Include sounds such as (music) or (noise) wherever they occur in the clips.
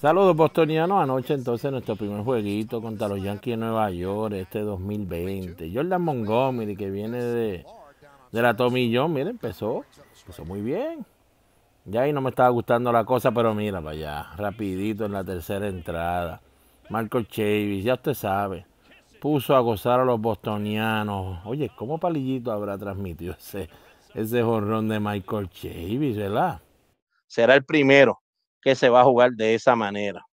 Saludos bostonianos. Anoche entonces nuestro primer jueguito contra los Yankees de Nueva York este 2020. Jordan Montgomery que viene de, de la Tomillón, John, mira, empezó, empezó muy bien. Ya ahí no me estaba gustando la cosa, pero mira para allá, rapidito en la tercera entrada. Michael Chavis, ya usted sabe, puso a gozar a los bostonianos. Oye, ¿cómo palillito habrá transmitido ese, ese jorrón de Michael Chavis, verdad? Será el primero que se va a jugar de esa manera.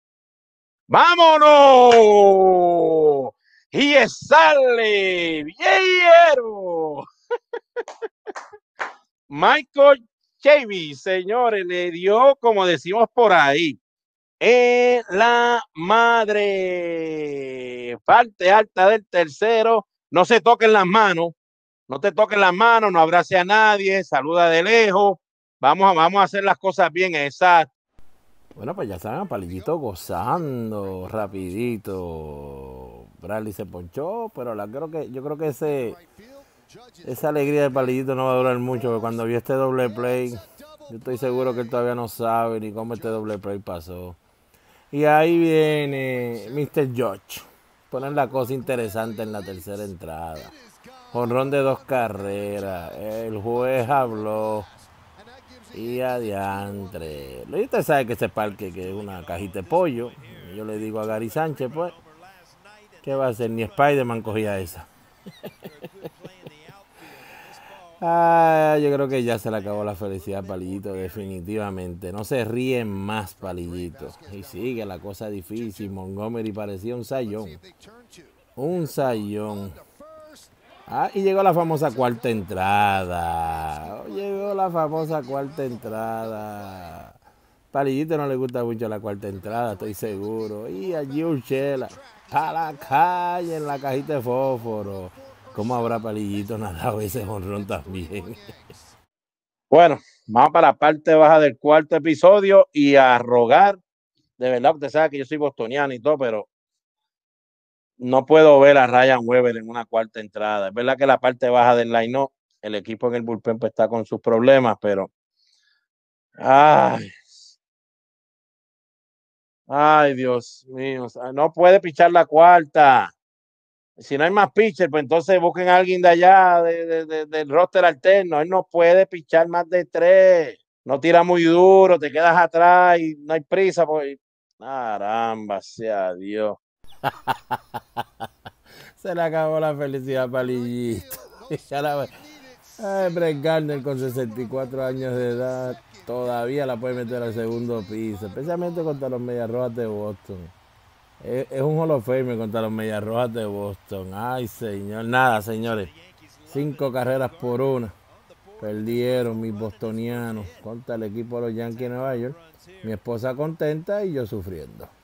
¡Vámonos! Y sale viejo. (laughs) Michael Chavy, señores, le dio, como decimos por ahí, en la madre. Parte alta del tercero. No se toquen las manos. No te toquen las manos, no abrace a nadie, saluda de lejos. Vamos a, vamos a hacer las cosas bien, exacto. Bueno, pues ya saben, palillito gozando rapidito. Bradley se ponchó, pero la creo que yo creo que ese esa alegría de palillito no va a durar mucho, porque cuando vio este doble play, yo estoy seguro que él todavía no sabe ni cómo este doble play pasó. Y ahí viene Mr. George. Ponen la cosa interesante en la tercera entrada. Honrón de dos carreras. El juez habló. Y adiantre. Usted sabe que ese parque que es una cajita de pollo. Yo le digo a Gary Sánchez, pues, ¿qué va a hacer? Ni Spider-Man cogía esa. (laughs) Ah, yo creo que ya se le acabó la felicidad a Palillito, definitivamente. No se ríen más, Palillito. Y sigue la cosa difícil. Montgomery parecía un sayón. Un sayón. Ah, y llegó la famosa cuarta entrada. Llegó la famosa cuarta entrada. Palillito no le gusta mucho la cuarta entrada, estoy seguro. Y allí Urchela, a la calle en la cajita de fósforo. ¿Cómo habrá Palillito nadado ese honrón también? Bueno, vamos para la parte baja del cuarto episodio y a rogar. De verdad, usted sabe que yo soy bostoniano y todo, pero no puedo ver a Ryan Weber en una cuarta entrada. Es verdad que la parte baja del line no, el equipo en el bullpen pues, está con sus problemas, pero. Ay. Ay, Dios mío. No puede pichar la cuarta. Si no hay más pitcher, pues entonces busquen a alguien de allá, de, del roster alterno. Él no puede pichar más de tres. No tira muy duro, te quedas atrás y no hay prisa. Pues. Caramba, sea Dios. (laughs) Se le acabó la felicidad palillito. Ay, Brett Gardner con 64 años de edad todavía la puede meter al segundo piso, especialmente contra los Mediarrojas de Boston. Es, un Hall contra los Medias de Boston. Ay, señor. Nada, señores. Cinco carreras por una. Perdieron mis bostonianos contra el equipo de los Yankees de Nueva York. Mi esposa contenta y yo sufriendo.